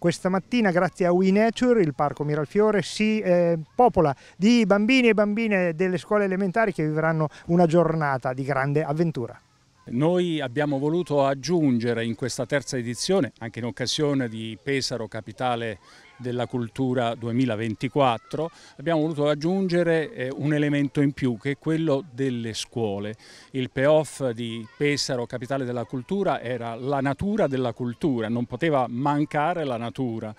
Questa mattina grazie a We Nature, il parco Miralfiore si eh, popola di bambini e bambine delle scuole elementari che vivranno una giornata di grande avventura. Noi abbiamo voluto aggiungere in questa terza edizione, anche in occasione di Pesaro Capitale della Cultura 2024, abbiamo voluto aggiungere eh, un elemento in più che è quello delle scuole. Il payoff di Pesaro Capitale della Cultura era la natura della cultura, non poteva mancare la natura.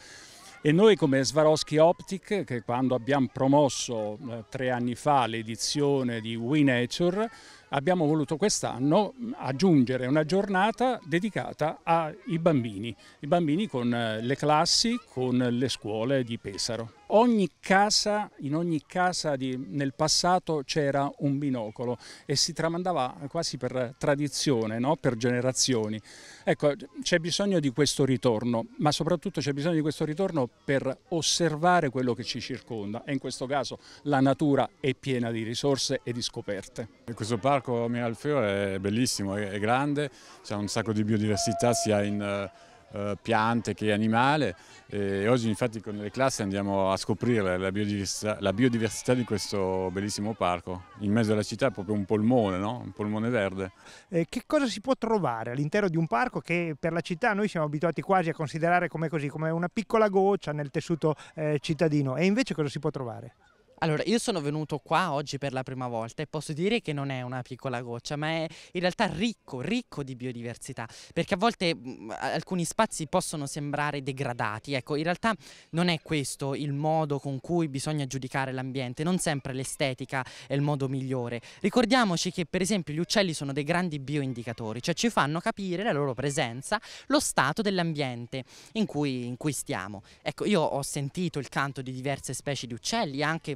E noi come Swarovski Optic, che quando abbiamo promosso eh, tre anni fa l'edizione di We Nature, abbiamo voluto quest'anno mm, aggiungere una giornata dedicata ai bambini, i bambini con eh, le classi, con le scuole di Pesaro. Ogni casa, in ogni casa di, nel passato c'era un binocolo e si tramandava quasi per tradizione, no? per generazioni. Ecco, c'è bisogno di questo ritorno, ma soprattutto c'è bisogno di questo ritorno per osservare quello che ci circonda e in questo caso la natura è piena di risorse e di scoperte. In questo parco parco Miralfiore è bellissimo, è, grande, c'è un sacco di biodiversità sia in eh, eh, piante che animale e oggi infatti con le classi andiamo a scoprire la biodiversità, la biodiversità di questo bellissimo parco. In mezzo alla città è proprio un polmone, no? un polmone verde. Eh, che cosa si può trovare all'interno di un parco che per la città noi siamo abituati quasi a considerare come, così, come una piccola goccia nel tessuto eh, cittadino e invece cosa si può trovare? Allora, io sono venuto qua oggi per la prima volta e posso dire che non è una piccola goccia, ma è in realtà ricco, ricco di biodiversità, perché a volte mh, mm, alcuni spazi possono sembrare degradati, ecco, in realtà non è questo il modo con cui bisogna giudicare l'ambiente, non sempre l'estetica è il modo migliore. Ricordiamoci che per esempio gli uccelli sono dei grandi bioindicatori, cioè ci fanno capire la loro presenza, lo stato dell'ambiente in cui, in cui stiamo. Ecco, io ho sentito il canto di diverse specie di uccelli, anche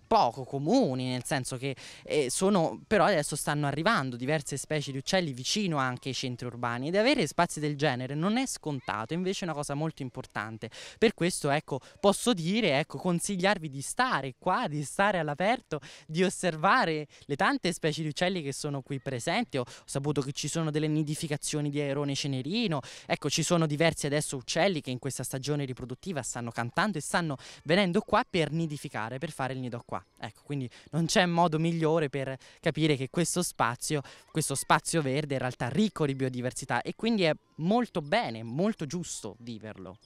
poco comuni, nel senso che eh, sono, però adesso stanno arrivando diverse specie di uccelli vicino anche ai centri urbani ed avere spazi del genere non è scontato, invece è una cosa molto importante. Per questo ecco, posso dire, ecco, consigliarvi di stare qua, di stare all'aperto, di osservare le tante specie di uccelli che sono qui presenti. Ho saputo che ci sono delle nidificazioni di aerone cenerino, ecco, ci sono diversi adesso uccelli che in questa stagione riproduttiva stanno cantando e stanno venendo qua per nidificare, per fare il nido qua. Ecco, quindi non c'è modo migliore per capire che questo spazio, questo spazio verde è in realtà ricco di biodiversità e quindi è molto bene, molto giusto viverlo.